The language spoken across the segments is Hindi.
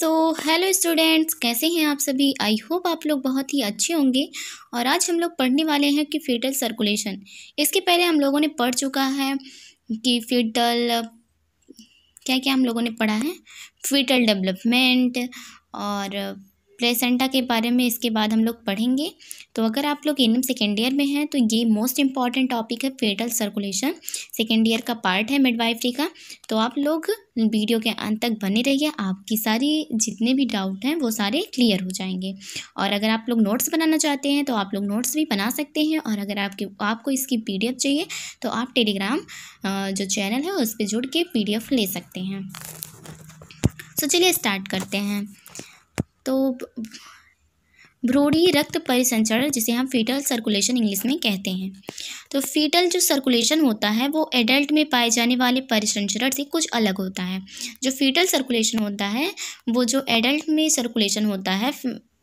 सो हेलो स्टूडेंट्स कैसे हैं आप सभी आई होप आप लोग बहुत ही अच्छे होंगे और आज हम लोग पढ़ने वाले हैं कि फीटल सर्कुलेशन इसके पहले हम लोगों ने पढ़ चुका है कि फीटल क्या क्या हम लोगों ने पढ़ा है फीटल डेवलपमेंट और प्लेसेंटा के बारे में इसके बाद हम लोग पढ़ेंगे तो अगर आप लोग एन सेकेंड ईयर में हैं तो ये मोस्ट इंपॉर्टेंट टॉपिक है फेटल सर्कुलेशन सेकेंड ईयर का पार्ट है मिडवाइफरी का तो आप लोग वीडियो के अंत तक बने रहिए आपकी सारी जितने भी डाउट हैं वो सारे क्लियर हो जाएंगे और अगर आप लोग नोट्स बनाना चाहते हैं तो आप लोग नोट्स भी बना सकते हैं और अगर आपके आपको इसकी पी चाहिए तो आप टेलीग्राम जो चैनल है उस पर जुड़ के पी ले सकते हैं सो तो चलिए स्टार्ट करते हैं तो भ्रूणीय रक्त परिसंचरण जिसे हम फीटल सर्कुलेशन इंग्लिश में कहते हैं तो फीटल जो सर्कुलेशन होता है वो एडल्ट में पाए जाने वाले परिसंचरण से कुछ अलग होता है जो फीटल सर्कुलेशन होता है वो जो एडल्ट में सर्कुलेशन होता है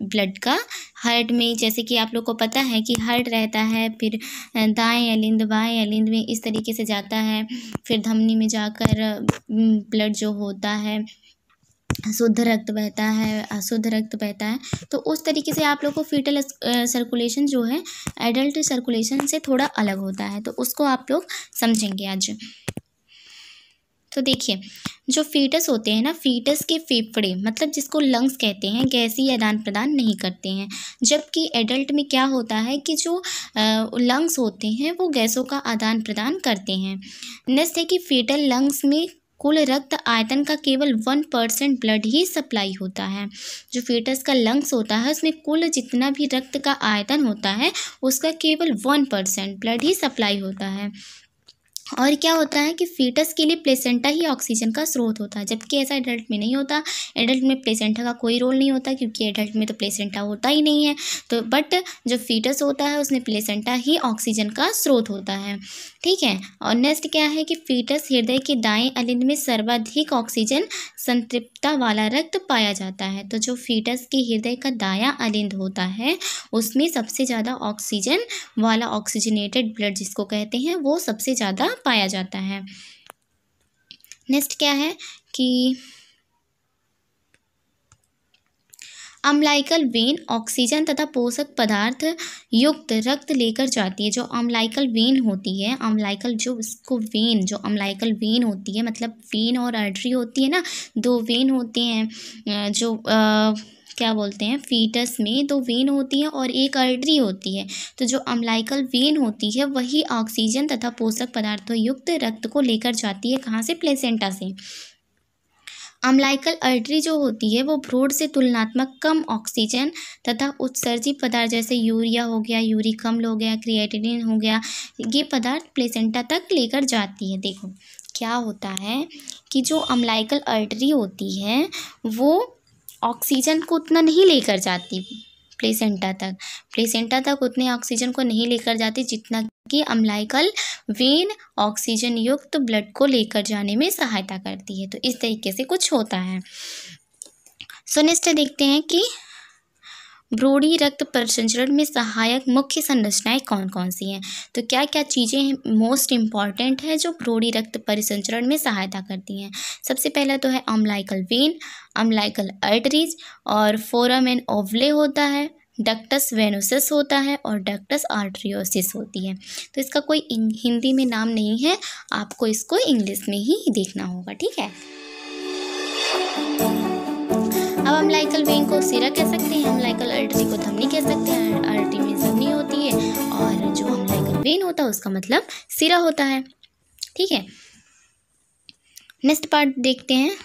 ब्लड का हार्ट में जैसे कि आप लोग को पता है कि हार्ट रहता है फिर दाएं अलिंद बाएं अलिंद में इस तरीके से जाता है फिर धमनी में जाकर ब्लड जो होता है शुद्ध रक्त बहता है अशुद्ध रक्त बहता है तो उस तरीके से आप लोग को फीटल सर्कुलेशन जो है एडल्ट सर्कुलेशन से थोड़ा अलग होता है तो उसको आप लोग समझेंगे आज तो देखिए जो फीटस होते हैं ना फीटस के फेफड़े मतलब जिसको लंग्स कहते हैं गैसी आदान प्रदान नहीं करते हैं जबकि एडल्ट में क्या होता है कि जो लंग्स होते हैं वो गैसों का आदान प्रदान करते हैं नेक्स्ट है कि फीटल लंग्स में कुल रक्त आयतन का केवल वन परसेंट ब्लड ही सप्लाई होता है जो फेटस का लंग्स होता है उसमें कुल जितना भी रक्त का आयतन होता है उसका केवल वन परसेंट ब्लड ही सप्लाई होता है और क्या होता है कि फीटस के लिए प्लेसेंटा ही ऑक्सीजन का स्रोत होता है जबकि ऐसा एडल्ट में नहीं होता एडल्ट में प्लेसेंटा का कोई रोल नहीं होता क्योंकि एडल्ट में तो प्लेसेंटा होता ही नहीं है तो बट जो फीटस होता है उसमें प्लेसेंटा ही ऑक्सीजन का स्रोत होता है ठीक है और नेक्स्ट क्या है कि फीटस हृदय के दाएँ अलिंद में सर्वाधिक ऑक्सीजन संतृप्ता वाला रक्त पाया जाता है तो जो फीटस के हृदय का दाया अलिंद होता है उसमें सबसे ज़्यादा ऑक्सीजन वाला ऑक्सीजनेटेड ब्लड जिसको कहते हैं वो सबसे ज़्यादा पाया जाता है नेक्स्ट क्या है कि अम्लाइकल वेन ऑक्सीजन तथा पोषक पदार्थ युक्त रक्त लेकर जाती है जो अम्लाइकल वेन होती है अम्लाइकल जो इसको वेन जो अम्लाइकल वेन होती है मतलब वेन और आर्टरी होती है ना दो वेन होते हैं जो आ, क्या बोलते हैं फीटस में दो वेन होती है और एक अर्टरी होती है तो जो अम्लाइकल वेन होती है वही ऑक्सीजन तथा पोषक पदार्थों युक्त रक्त को लेकर जाती है कहाँ से प्लेसेंटा से अम्लाइकल अर्टरी जो होती है वो भ्रूण से तुलनात्मक कम ऑक्सीजन तथा उत्सर्जित पदार्थ जैसे यूरिया हो गया यूरिकम हो गया क्रिएटिनिन हो गया ये पदार्थ प्लेसेंटा तक लेकर जाती है देखो क्या होता है कि जो अम्लाइकल अर्टरी होती है वो ऑक्सीजन को उतना नहीं लेकर जाती प्लेसेंटा तक प्लेसेंटा तक उतने ऑक्सीजन को नहीं लेकर जाती जितना कि अम्लाइकल वेन ऑक्सीजन युक्त ब्लड को लेकर जाने में सहायता करती है तो इस तरीके से कुछ होता है सो नेक्स्ट देखते हैं कि ब्रूडी रक्त परिसंचरण में सहायक मुख्य संरचनाएं कौन कौन सी हैं तो क्या क्या चीज़ें मोस्ट इम्पॉर्टेंट हैं जो ब्रूडी रक्त परिसंचरण में सहायता करती हैं सबसे पहला तो है अम्लाइकल वेन अम्लाइकल अर्टरीज और फोरम एंड ओवले होता है डक्टस वेनोसिस होता है और डक्टस आर्ट्रियोसिस होती है तो इसका कोई हिंदी में नाम नहीं है आपको इसको इंग्लिश में ही देखना होगा ठीक है अब हम लाइकल वेन को सिरा कह सकते हैं हम लाइकल अल्टनी को धमनी कह सकते हैं अल्टी में धमनी होती है और जो हम लाइकल वेन होता है उसका मतलब सिरा होता है ठीक है नेक्स्ट पार्ट देखते हैं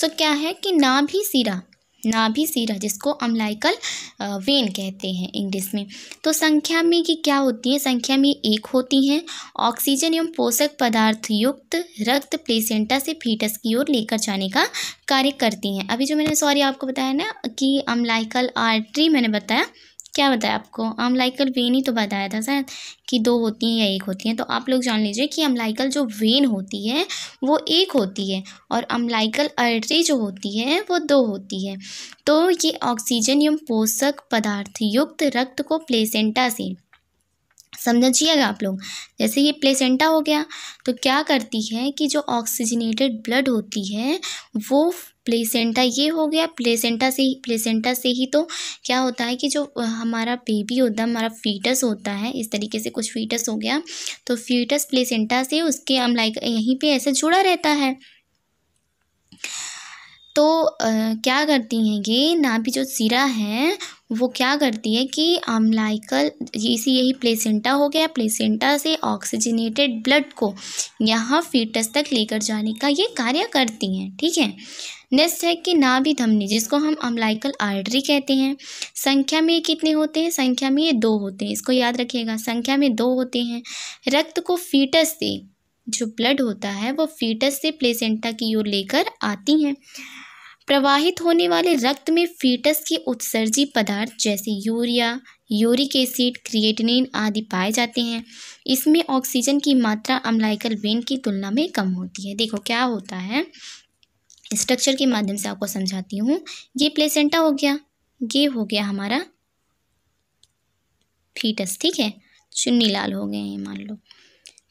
सो so, क्या है कि ना भी सिरा नाभि सिरा जिसको अम्लाइकल वेन कहते हैं इंग्लिश में तो संख्या में की क्या होती है संख्या में एक होती हैं ऑक्सीजन एवं पोषक पदार्थ युक्त रक्त प्लेसेंटा से फीटस की ओर लेकर जाने का कार्य करती हैं अभी जो मैंने सॉरी आपको बताया ना कि अम्लाइकल आर्टरी मैंने बताया क्या बताया आपको अमलाइकल वेन ही तो बताया था शायद कि दो होती हैं या एक होती हैं तो आप लोग जान लीजिए कि अमलाइकल जो वेन होती है वो एक होती है और अमलाइकल अर्टरी जो होती है वो दो होती है तो ये ऑक्सीजन एवं पोषक पदार्थ युक्त रक्त को प्लेसेंटा से जाइएगा आप लोग जैसे ये प्लेसेंटा हो गया तो क्या करती है कि जो ऑक्सीजनेटेड ब्लड होती है वो प्लेसेंटा ये हो गया प्लेसेंटा से ही प्लेसेंटा से ही तो क्या होता है कि जो हमारा बेबी होता है हमारा फीटस होता है इस तरीके से कुछ फीटस हो गया तो फीटस प्लेसेंटा से उसके अमलाइका यहीं पे ऐसे जुड़ा रहता है तो क्या करती हैं ये नाभि जो सिरा है वो क्या करती है कि अम्लाइकल इसी यही प्लेसेंटा हो गया प्लेसेंटा से ऑक्सीजनेटेड ब्लड को यहाँ फीटस तक लेकर जाने का ये कार्य करती हैं ठीक है नेक्स्ट है कि नाभि धमनी जिसको हम अम्लाइकल आर्टरी कहते हैं संख्या में ये कितने होते हैं संख्या में ये दो होते हैं इसको याद रखिएगा संख्या में दो होते हैं रक्त को फीटस से जो ब्लड होता है वो फीटस से प्लेसेंटा की ओर लेकर आती हैं प्रवाहित होने वाले रक्त में फीटस के उत्सर्जी पदार्थ जैसे यूरिया यूरिक एसिड क्रिएटिनिन आदि पाए जाते हैं इसमें ऑक्सीजन की मात्रा अम्लाइकल वेन की तुलना में कम होती है देखो क्या होता है स्ट्रक्चर के माध्यम से आपको समझाती हूँ ये प्लेसेंटा हो गया ये हो गया हमारा फीटस ठीक है चुन्नी लाल हो गए हैं मान लो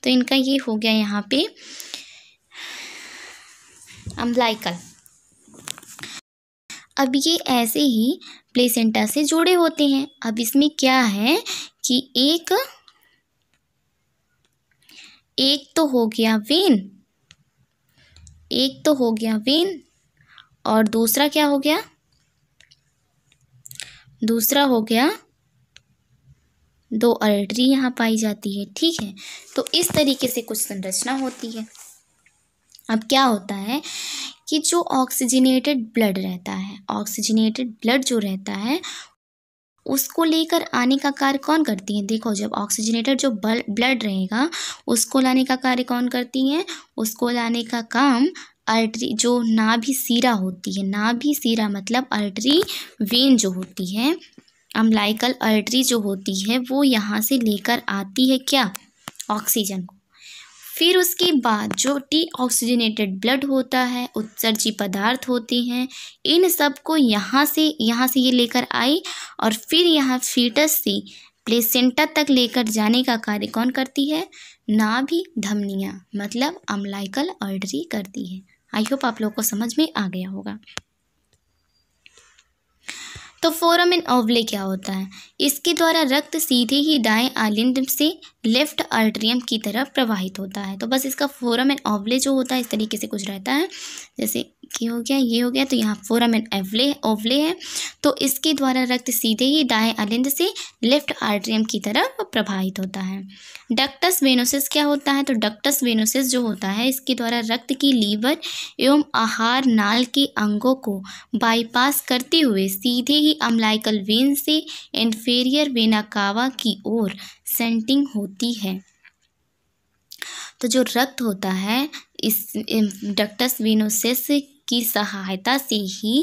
तो इनका ये हो गया यहाँ पे अम्बलाइकल अब ये ऐसे ही प्लेसेंटा से जुड़े होते हैं अब इसमें क्या है कि एक एक तो हो गया वेन एक तो हो गया वेन और दूसरा क्या हो गया दूसरा हो गया दो अल्ट्री यहाँ पाई जाती है ठीक है तो इस तरीके से कुछ संरचना होती है अब क्या होता है कि जो ऑक्सीजनेटेड ब्लड रहता है ऑक्सीजनेटेड ब्लड जो रहता है उसको लेकर आने का कार्य कौन करती है देखो जब ऑक्सीजनेटेड जो ब्लड रहेगा उसको लाने का कार्य कौन करती हैं उसको लाने का काम अल्ट्री जो नाभि सीरा होती है नाभि सीरा मतलब अल्ट्री वेन जो होती है अम्लाइकल अल्ट्री जो होती है वो यहाँ से लेकर आती है क्या ऑक्सीजन को फिर उसके बाद जो टी ऑक्सीजनेटेड ब्लड होता है उत्सर्जी पदार्थ होते हैं इन सब को यहाँ से यहाँ से ये लेकर आई और फिर यहाँ फीटस से प्लेसेंटा तक लेकर जाने का कार्य कौन करती है ना भी धमनियाँ मतलब अम्लाइकल अल्ट्री करती है आई होप आप लोग को समझ में आ गया होगा तो फोरामिन ओवले क्या होता है इसके द्वारा रक्त सीधे ही दाएं आलिंद से लेफ्ट आर्ट्रियम की तरफ प्रवाहित होता है तो बस इसका फोरामिन ओवले जो होता है इस तरीके से कुछ रहता है जैसे ये हो गया ये हो गया तो यहाँ फोरामिन एवले ओवले है तो इसके द्वारा रक्त सीधे ही दाएं आलिंद से लेफ्ट आर्ट्रियम की तरफ प्रवाहित होता है डक्टस वेनोसिस क्या होता है तो डक्टस वेनोसिस जो होता है इसके द्वारा रक्त की लीवर एवं आहार नाल के अंगों को बाईपास करते हुए सीधे ही ही अम्लाइकल वेन से इन्फेरियर वेना कावा की ओर सेंटिंग होती है तो जो रक्त होता है इस डक्टस वेनोसिस की सहायता से ही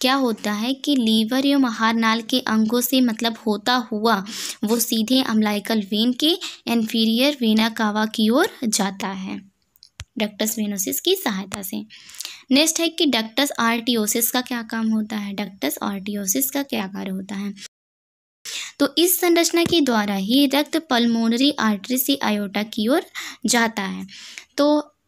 क्या होता है कि लीवर या महारनाल के अंगों से मतलब होता हुआ वो सीधे अम्लाइकल वेन के इन्फीरियर वेना कावा की ओर जाता है डक्टस वेनोसिस की सहायता से नेक्स्ट है कि डक्टस आर्टियोसिस का क्या काम होता है डक्टस आर्टियोसिस का क्या कार्य होता है तो इस संरचना के द्वारा ही रक्त पल्मोनरी आर्टरी से आयोटा की ओर जाता है तो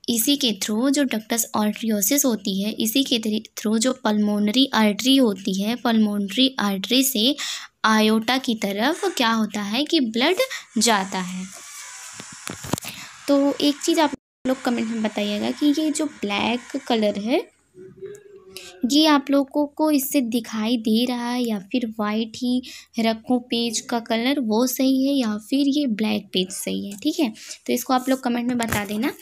इसी के थ्रू जो डक्टस आर्ट्रियोसिस होती है इसी के थ्रू जो पल्मोनरी आर्टरी होती है पल्मोनरी आर्टरी से आयोटा की तरफ क्या होता है कि ब्लड जाता है तो एक चीज़ आप लोग कमेंट में बताइएगा कि ये जो ब्लैक कलर है ये आप लोगों को इससे दिखाई दे रहा है या फिर वाइट ही रखूँ पेज का कलर वो सही है या फिर ये ब्लैक पेज सही है ठीक है तो इसको आप लोग कमेंट में बता देना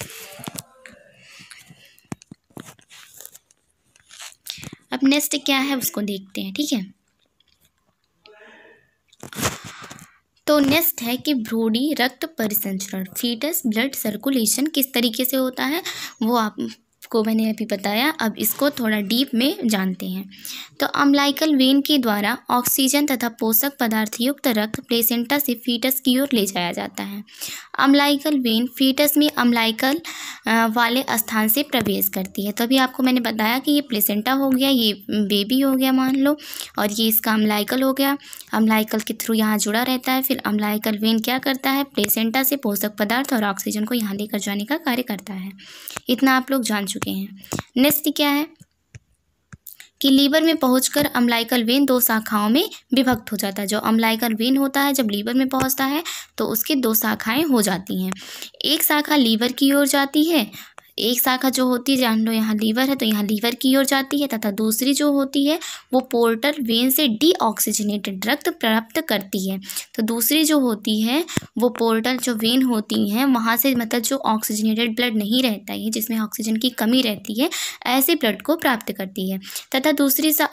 अब नेक्स्ट क्या है उसको देखते हैं ठीक है तो नेक्स्ट है कि भ्रूणी रक्त परिसंचरण फीटस ब्लड सर्कुलेशन किस तरीके से होता है वो आप इसको मैंने अभी बताया अब इसको थोड़ा डीप में जानते हैं तो अम्लाइकल वेन के द्वारा ऑक्सीजन तथा पोषक पदार्थ युक्त रक्त प्लेसेंटा से फीटस की ओर ले जाया जाता है अम्लाइकल वेन फीटस में अम्लाइकल वाले स्थान से प्रवेश करती है तो अभी आपको मैंने बताया कि ये प्लेसेंटा हो गया ये बेबी हो गया मान लो और ये इसका अम्लाइकल हो गया अम्लाइकल के थ्रू यहाँ जुड़ा रहता है फिर अम्लाइकल वेन क्या करता है प्लेसेंटा से पोषक पदार्थ और ऑक्सीजन को यहाँ लेकर जाने का कार्य करता है इतना आप लोग जान चुके सकते हैं नेक्स्ट क्या है कि लीवर में पहुंचकर अम्लाइकल वेन दो शाखाओं में विभक्त हो जाता है जो अम्लाइकल वेन होता है जब लीवर में पहुंचता है तो उसके दो शाखाएं हो जाती हैं एक शाखा लीवर की ओर जाती है एक शाखा जो होती है जान लो यहाँ लीवर है तो यहाँ लीवर की ओर जाती है तथा दूसरी जो होती है वो पोर्टल वेन से डीऑक्सीजनेटेड रक्त प्राप्त करती है तो दूसरी जो होती है वो पोर्टल जो वेन होती हैं वहाँ से मतलब जो ऑक्सीजनेटेड ब्लड नहीं रहता है जिसमें ऑक्सीजन की कमी रहती है ऐसे ब्लड को प्राप्त करती है तथा दूसरी सा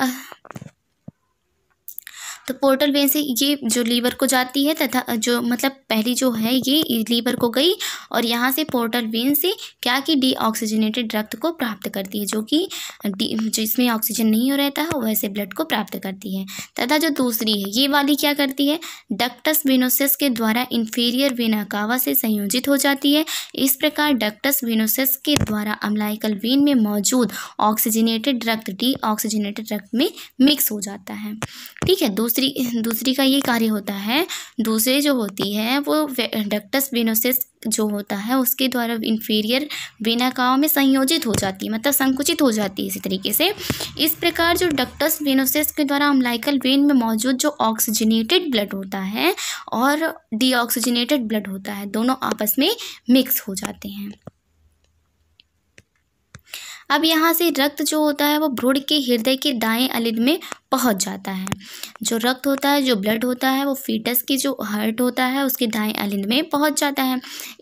तो पोर्टल वेन से ये जो लीवर को जाती है तथा जो मतलब पहली जो है ये लीवर को गई और यहाँ से पोर्टल वेन से क्या कि डीऑक्सीजनेटेड रक्त को प्राप्त करती है जो कि जिसमें ऑक्सीजन नहीं हो रहता है वैसे ब्लड को प्राप्त करती है तथा जो दूसरी है ये वाली क्या करती है डक्टस विनोसिस के द्वारा इन्फीरियर वेनाकावा से संयोजित हो जाती है इस प्रकार डक्टस विनोसिस के द्वारा अम्लाइकल वेन में मौजूद ऑक्सीजनेटेड रक्त ऑक्सीजनेटेड रक्त में मिक्स हो जाता है ठीक है दूसरी दूसरी दूसरी का ये कार्य होता है दूसरे जो होती है वो डक्टस वेनोसिस जो होता है उसके द्वारा इन्फीरियर वेनाकाओं में संयोजित हो जाती है मतलब संकुचित हो जाती है इसी तरीके से इस प्रकार जो डक्टस वेनोसिस के द्वारा अम्लाइकल वेन में मौजूद जो ऑक्सीजनेटेड ब्लड होता है और डीऑक्सीजनेटेड ब्लड होता है दोनों आपस में मिक्स हो जाते हैं अब यहाँ से रक्त जो होता है वो भ्रूण के हृदय के दाएं अलिद में पहुँच जाता है जो रक्त होता है जो ब्लड होता है वो फीटस की जो हर्ट होता है उसके दाएं अलिंद में पहुँच जाता है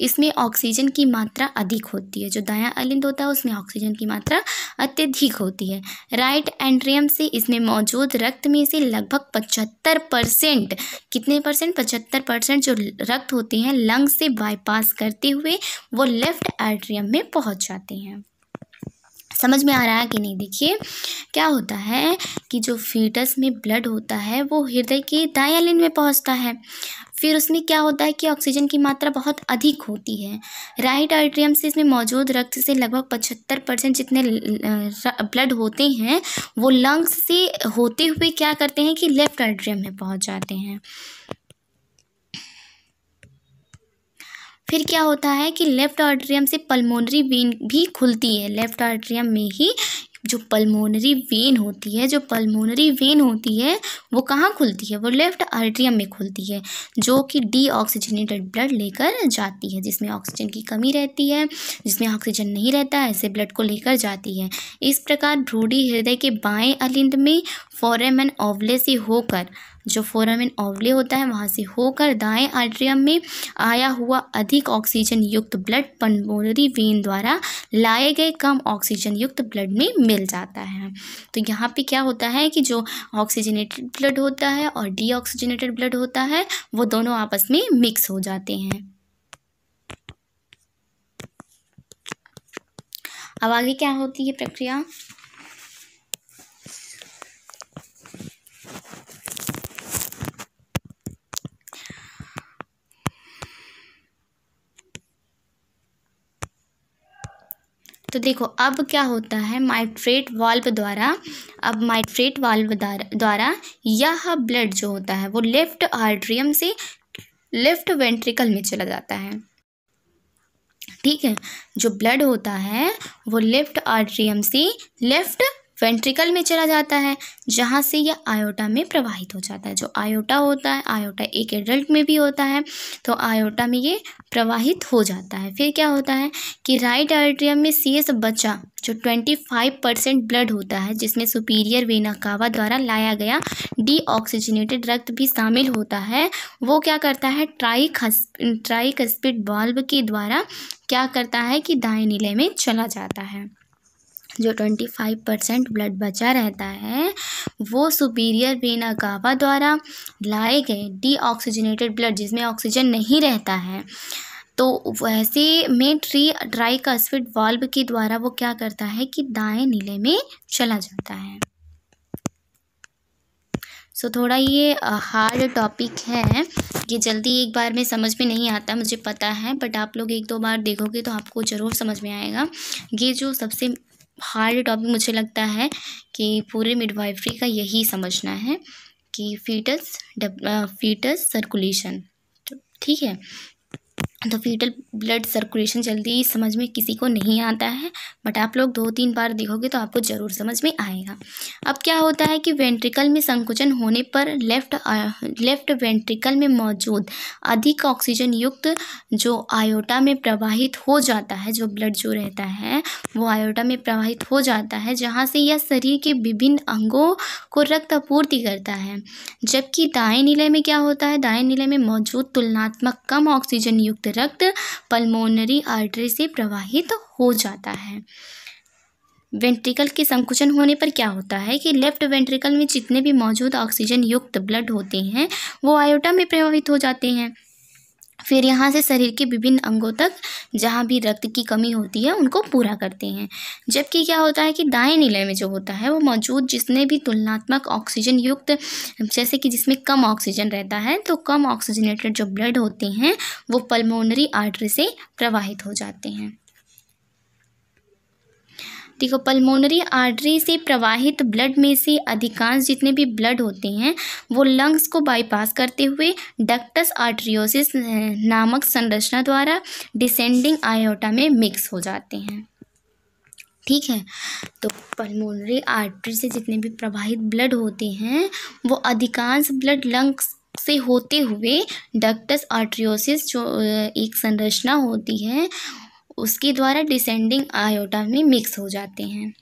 इसमें ऑक्सीजन की मात्रा अधिक होती है जो दाया अलिंद होता है उसमें ऑक्सीजन की मात्रा अत्यधिक होती है राइट एंड्रियम से इसमें मौजूद रक्त में से लगभग पचहत्तर परसेंट कितने परसेंट पचहत्तर परसेंट जो रक्त होते हैं लंग से बाईपास करते हुए वो लेफ्ट एंड्रियम में पहुँच जाते हैं समझ में आ रहा है कि नहीं देखिए क्या होता है कि जो फीटस में ब्लड होता है वो हृदय के दायां लिन में पहुंचता है फिर उसमें क्या होता है कि ऑक्सीजन की मात्रा बहुत अधिक होती है राइट आर्ट्रियम से इसमें मौजूद रक्त से लगभग पचहत्तर परसेंट जितने ब्लड होते हैं वो लंग्स से होते हुए क्या करते हैं कि लेफ्ट आर्ट्रियम में पहुँच जाते हैं फिर क्या होता है कि लेफ़्ट आर्ट्रियम से पल्मोनरी वेन भी खुलती है लेफ़्ट आर्ट्रियम में ही जो पल्मोनरी वेन होती है जो पल्मोनरी वेन होती है वो कहाँ खुलती है वो लेफ्ट आर्ट्रियम में खुलती है जो कि डीऑक्सीजनेटेड ब्लड लेकर जाती है जिसमें ऑक्सीजन की कमी रहती है जिसमें ऑक्सीजन नहीं रहता ऐसे ब्लड को लेकर जाती है इस प्रकार भ्रूढ़ी हृदय के बाएं अलिंद में फॉरेमन ओवले से होकर जो फोरामिन ओवले होता है वहाँ से होकर दाएं आर्ट्रियम में आया हुआ अधिक ऑक्सीजन युक्त ब्लड पनबोलरी वेन द्वारा लाए गए कम ऑक्सीजन युक्त ब्लड में मिल जाता है तो यहाँ पे क्या होता है कि जो ऑक्सीजनेटेड ब्लड होता है और डीऑक्सीजनेटेड ब्लड होता है वो दोनों आपस में मिक्स हो जाते हैं अब आगे क्या होती है प्रक्रिया तो देखो अब क्या होता है माइट्रेट वाल्व द्वारा अब माइट्रेट वाल्व द्वारा यह ब्लड जो होता है वो लेफ्ट आर्ट्रियम से लेफ्ट वेंट्रिकल में चला जाता है ठीक है जो ब्लड होता है वो लेफ्ट आर्ट्रियम से लेफ्ट वेंट्रिकल में चला जाता है जहाँ से यह आयोटा में प्रवाहित हो जाता है जो आयोटा होता है आयोटा एक एडल्ट में भी होता है तो आयोटा में ये प्रवाहित हो जाता है फिर क्या होता है कि राइट आयोट्रियम में सी बचा जो ट्वेंटी फाइव परसेंट ब्लड होता है जिसमें सुपीरियर वेना कावा द्वारा लाया गया डीऑक्सीजनेटेड रक्त भी शामिल होता है वो क्या करता है ट्राइक ट्राइकस्पिड बल्ब के द्वारा क्या करता है कि दाएं नीले में चला जाता है जो ट्वेंटी फाइव परसेंट ब्लड बचा रहता है वो सुपीरियर बीना कावा द्वारा लाए गए डीऑक्सीजनेटेड ब्लड जिसमें ऑक्सीजन नहीं रहता है तो वैसे में ट्री ड्राई कस्फिट वाल्व के द्वारा वो क्या करता है कि दाएं नीले में चला जाता है सो so, थोड़ा ये हार्ड टॉपिक है ये जल्दी एक बार में समझ में नहीं आता मुझे पता है बट आप लोग एक दो बार देखोगे तो आपको ज़रूर समझ में आएगा ये जो सबसे हार्ड टॉपिक मुझे लगता है कि पूरे मिडवाइफरी का यही समझना है कि फीटस फीटस सर्कुलेशन ठीक है तो फीटल ब्लड सर्कुलेशन जल्दी समझ में किसी को नहीं आता है बट आप लोग दो तीन बार देखोगे तो आपको ज़रूर समझ में आएगा अब क्या होता है कि वेंट्रिकल में संकुचन होने पर लेफ्ट लेफ्ट वेंट्रिकल में मौजूद अधिक ऑक्सीजन युक्त जो आयोटा में प्रवाहित हो जाता है जो ब्लड जो रहता है वो आयोटा में प्रवाहित हो जाता है जहाँ से यह शरीर के विभिन्न अंगों को रक्त आपूर्ति करता है जबकि दाएँ नीले में क्या होता है दाएँ नीले में मौजूद तुलनात्मक कम ऑक्सीजन युक्त रक्त पल्मोनरी आर्टरी से प्रवाहित हो जाता है वेंट्रिकल के संकुचन होने पर क्या होता है कि लेफ्ट वेंट्रिकल में जितने भी मौजूद ऑक्सीजन युक्त ब्लड होते हैं वो आयोटा में प्रवाहित हो जाते हैं फिर यहाँ से शरीर के विभिन्न अंगों तक जहाँ भी रक्त की कमी होती है उनको पूरा करते हैं जबकि क्या होता है कि दाएँ नीले में जो होता है वो मौजूद जिसने भी तुलनात्मक ऑक्सीजन युक्त जैसे कि जिसमें कम ऑक्सीजन रहता है तो कम ऑक्सीजनेटेड जो ब्लड होते हैं वो पल्मोनरी आर्टरी से प्रवाहित हो जाते हैं देखो पल्मोनरी आर्टरी से प्रवाहित ब्लड में से अधिकांश जितने भी ब्लड होते हैं वो लंग्स को बाईपास करते हुए डक्टस आर्ट्रियोसिस नामक संरचना द्वारा डिसेंडिंग आयोटा में मिक्स हो जाते हैं ठीक है तो पल्मोनरी आर्टरी से जितने भी प्रवाहित ब्लड होते हैं वो अधिकांश ब्लड लंग्स से होते हुए डक्टस आर्ट्रियोसिस जो एक संरचना होती है उसके द्वारा डिसेंडिंग आयोटा में मिक्स हो जाते हैं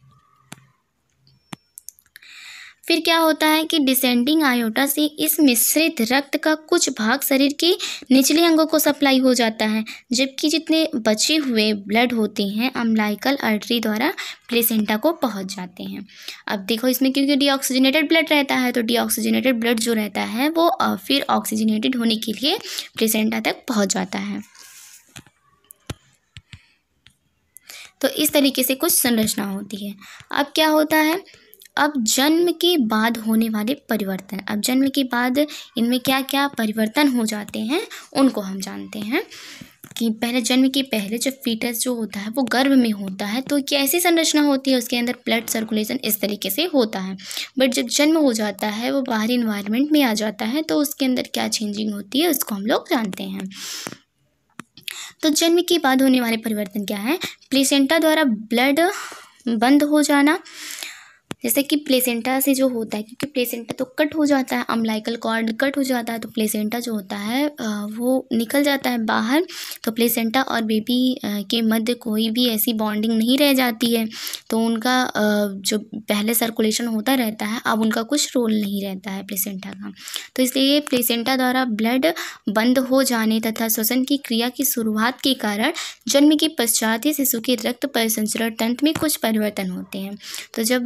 फिर क्या होता है कि डिसेंडिंग आयोटा से इस मिश्रित रक्त का कुछ भाग शरीर के निचले अंगों को सप्लाई हो जाता है जबकि जितने बचे हुए ब्लड होते हैं अम्लाइकल आर्टरी द्वारा प्लेसेंटा को पहुंच जाते हैं अब देखो इसमें क्योंकि डीऑक्सीजनेटेड ब्लड रहता है तो डीऑक्सीजनेटेड ब्लड जो रहता है वो फिर ऑक्सीजनेटेड होने के लिए प्लेसेंटा तक पहुँच जाता है तो इस तरीके से कुछ संरचना होती है अब क्या होता है अब जन्म के बाद होने वाले परिवर्तन अब जन्म के बाद इनमें क्या क्या परिवर्तन हो जाते हैं उनको हम जानते हैं कि पहले जन्म के पहले जब फीटस जो होता है वो गर्भ में होता है तो कैसी संरचना होती है उसके अंदर ब्लड सर्कुलेशन इस तरीके से होता है बट जब जन्म हो जाता है वो बाहरी इन्वायरमेंट में आ जाता है तो उसके अंदर क्या चेंजिंग होती है उसको हम लोग जानते हैं तो जन्म के बाद होने वाले परिवर्तन क्या है प्लेसेंटा द्वारा ब्लड बंद हो जाना जैसे कि प्लेसेंटा से जो होता है क्योंकि प्लेसेंटा तो कट हो जाता है अम्लाइकल कॉर्ड कट हो जाता है तो प्लेसेंटा जो होता है वो निकल जाता है बाहर तो प्लेसेंटा और बेबी के मध्य कोई भी ऐसी बॉन्डिंग नहीं रह जाती है तो उनका जो पहले सर्कुलेशन होता रहता है अब उनका कुछ रोल नहीं रहता है प्लेसेंटा का तो इसलिए प्लेसेंटा द्वारा ब्लड बंद हो जाने तथा श्वसन की क्रिया की शुरुआत के कारण जन्म के पश्चात ही शिशु के रक्त परिसंचरण तंत्र में कुछ परिवर्तन होते हैं तो जब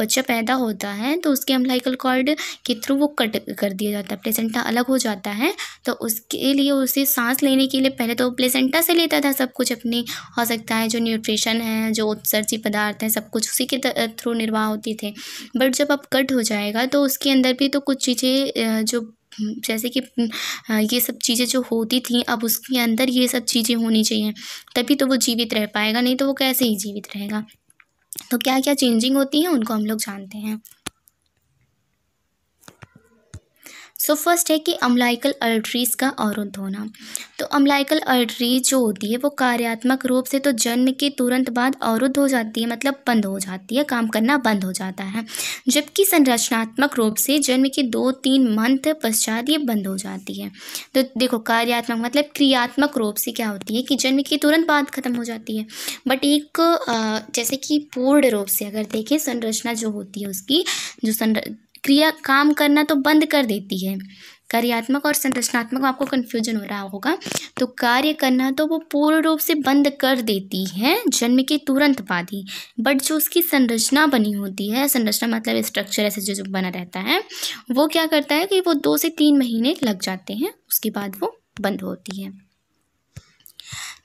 बच्चा पैदा होता है तो उसके अम्बलाइकल कॉर्ड के थ्रू वो कट कर दिया जाता है प्लेसेंटा अलग हो जाता है तो उसके लिए उसे सांस लेने के लिए पहले तो प्लेसेंटा से लेता था सब कुछ अपनी हो सकता है जो न्यूट्रिशन है जो उत्सर्जी पदार्थ हैं सब कुछ उसी के थ्रू निर्वाह होती थे बट जब अब कट हो जाएगा तो उसके अंदर भी तो कुछ चीज़ें जो जैसे कि ये सब चीज़ें जो होती थी अब उसके अंदर ये सब चीज़ें होनी चाहिए तभी तो वो जीवित रह पाएगा नहीं तो वो कैसे ही जीवित रहेगा तो क्या क्या चेंजिंग होती हैं उनको हम लोग जानते हैं सो so, फर्स्ट है कि अम्लाइकल अल्ट्रीज़ का अवरुद्ध होना तो अम्लाइकल अल्ट्रीज जो होती है वो कार्यात्मक रूप से तो जन्म के तुरंत बाद अवरुद्ध हो जाती है मतलब बंद हो जाती है काम करना बंद हो जाता है जबकि संरचनात्मक रूप से जन्म के दो तीन मंथ पश्चात ये बंद हो जाती है तो देखो कार्यात्मक मतलब क्रियात्मक रूप से क्या होती है कि जन्म के तुरंत बाद ख़त्म हो जाती है बट एक जैसे कि पूर्ण रूप से अगर देखें संरचना जो होती है उसकी जो संर क्रिया काम करना तो बंद कर देती है कार्यात्मक और संरचनात्मक आपको कन्फ्यूजन हो रहा होगा तो कार्य करना तो वो पूर्ण रूप से बंद कर देती है जन्म के तुरंत बाद ही बट जो उसकी संरचना बनी होती है संरचना मतलब स्ट्रक्चर ऐसे जो बना रहता है वो क्या करता है कि वो दो से तीन महीने लग जाते हैं उसके बाद वो बंद होती है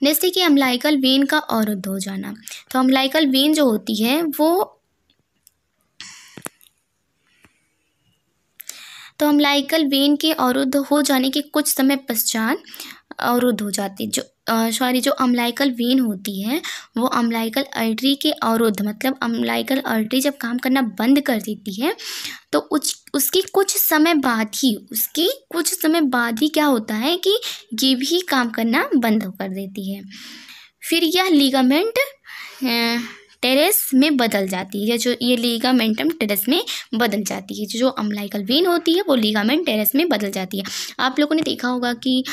जैसे कि अम्लाइकल वेन का अवरुद्ध हो जाना तो अम्लाइकल वेन जो होती है वो तो अम्लाइकल वेन के अवरुद्ध हो जाने के कुछ समय पश्चात अवरुद्ध हो जाती जो सॉरी जो अम्लाइकल वेन होती है वो अम्लाइकल अर्टरी के अवरुद्ध मतलब अम्लाइकल अर्टरी जब काम करना बंद कर देती है तो उस उसकी कुछ समय बाद ही उसकी कुछ समय बाद ही क्या होता है कि ये भी काम करना बंद कर देती है फिर यह लिगामेंट टेरेस में बदल जाती है जो ये लीगामेंटम टेरेस में बदल जाती है जो अम्लाइकलवीन होती है वो लीगामेंट टेरेस में बदल जाती है आप लोगों ने देखा होगा कि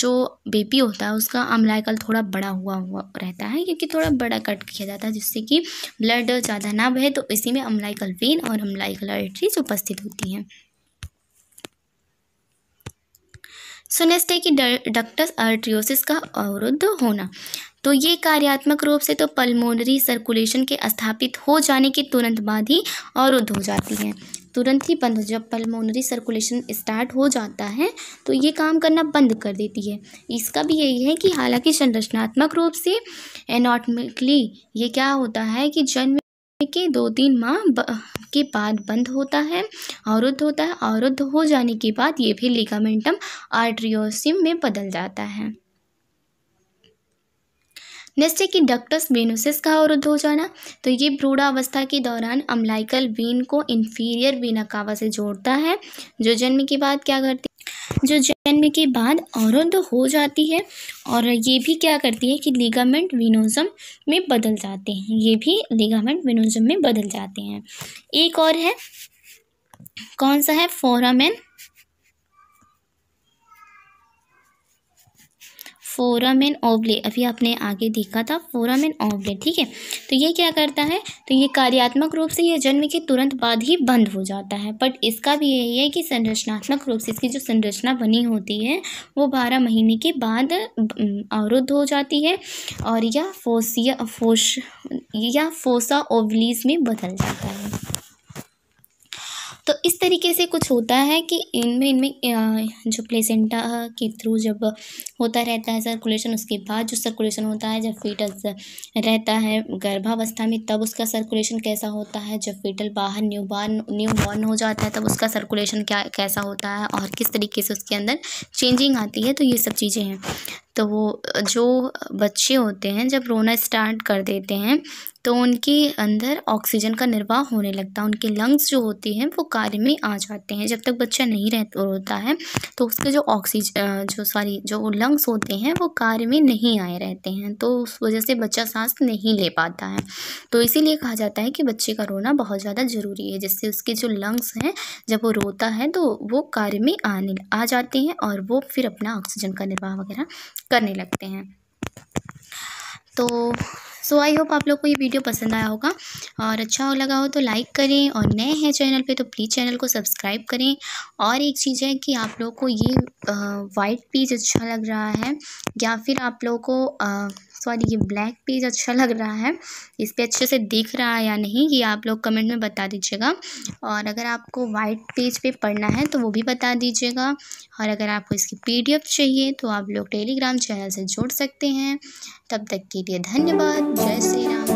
जो बेबी होता है उसका अम्लाइकल थोड़ा बड़ा हुआ हुआ रहता है क्योंकि थोड़ा बड़ा कट किया जाता है जिससे कि ब्लड ज़्यादा ना बहे तो इसी में अम्लाइकलवीन और अम्लाइकल आर्टरीज उपस्थित होती हैं सुनेस्टे की डक्टस आर्ट्रियोसिस का अवरुद्ध होना तो ये कार्यात्मक रूप से तो पल्मोनरी सर्कुलेशन के स्थापित हो जाने के तुरंत बाद ही और हो जाती है तुरंत ही बंद जब पल्मोनरी सर्कुलेशन स्टार्ट हो जाता है तो ये काम करना बंद कर देती है इसका भी यही है कि हालांकि संरचनात्मक रूप से एनाटमिकली ये क्या होता है कि जन्म के दो तीन माह के बाद बंद होता है अवरुद्ध होता है अवरुद्ध हो जाने के बाद ये भी लिगामेंटम आर्ट्रियोसिम में बदल जाता है नेक्स्ट है कि डक्टस वेनुसिस का अवरुद्ध हो जाना तो ये ब्रूढ़ावस्था के दौरान अम्लाइकल वीन को इन्फीरियर वीनाकावा से जोड़ता है जो जन्म के बाद क्या करती जो जन्म के बाद अवरुद्ध हो जाती है और ये भी क्या करती है कि लिगामेंट विनोजम में बदल जाते हैं ये भी लिगामेंट विनोजम में बदल जाते हैं एक और है कौन सा है फोरामेन फोरामेन ओवले अभी आपने आगे देखा था फोरामेन ओवले ठीक है तो ये क्या करता है तो ये कार्यात्मक रूप से ये जन्म के तुरंत बाद ही बंद हो जाता है बट इसका भी यही है कि संरचनात्मक रूप से इसकी जो संरचना बनी होती है वो बारह महीने के बाद अवरुद्ध हो जाती है और यह फोसिया फोश या फोसा ओवलीज में बदल जाता है तो इस तरीके से कुछ होता है कि इनमें इनमें जो प्लेसेंटा के थ्रू जब होता रहता है सर्कुलेशन उसके बाद जो सर्कुलेशन होता है जब फीटस रहता है गर्भावस्था में तब उसका सर्कुलेशन कैसा होता है जब फीटल बाहर न्यू बॉर्न न्यू बॉर्न हो जाता है तब उसका सर्कुलेशन क्या कैसा होता है और किस तरीके से उसके अंदर चेंजिंग आती है तो ये सब चीज़ें हैं तो वो जो बच्चे होते हैं जब रोना स्टार्ट कर देते हैं तो उनके अंदर ऑक्सीजन का निर्वाह होने लगता है उनके लंग्स जो होते हैं वो कार्य में आ जाते हैं जब तक बच्चा नहीं रह होता है तो उसके जो ऑक्सीजन जो सॉरी जो लंग्स होते हैं वो कार्य में नहीं आए रहते हैं तो उस वजह से बच्चा सांस नहीं ले पाता है तो इसीलिए कहा जाता है कि बच्चे का रोना बहुत ज़्यादा ज़रूरी है जिससे उसके जो लंग्स हैं जब वो रोता है तो वो कार्य में आने आ जाते हैं और वो फिर अपना ऑक्सीजन का निर्वाह वगैरह करने लगते हैं तो सो आई होप आप लोग को ये वीडियो पसंद आया होगा और अच्छा हो लगा हो तो लाइक करें और नए हैं चैनल पे तो प्लीज़ चैनल को सब्सक्राइब करें और एक चीज़ है कि आप लोग को ये वाइट पेज अच्छा लग रहा है या फिर आप लोग को सॉरी ये ब्लैक पेज अच्छा लग रहा है इस पर अच्छे से दिख रहा है या नहीं ये आप लोग कमेंट में बता दीजिएगा और अगर आपको वाइट पेज पे पढ़ना है तो वो भी बता दीजिएगा और अगर आपको इसकी पीडीएफ चाहिए तो आप लोग टेलीग्राम चैनल से जुड़ सकते हैं तब तक के लिए धन्यवाद जय श्री राम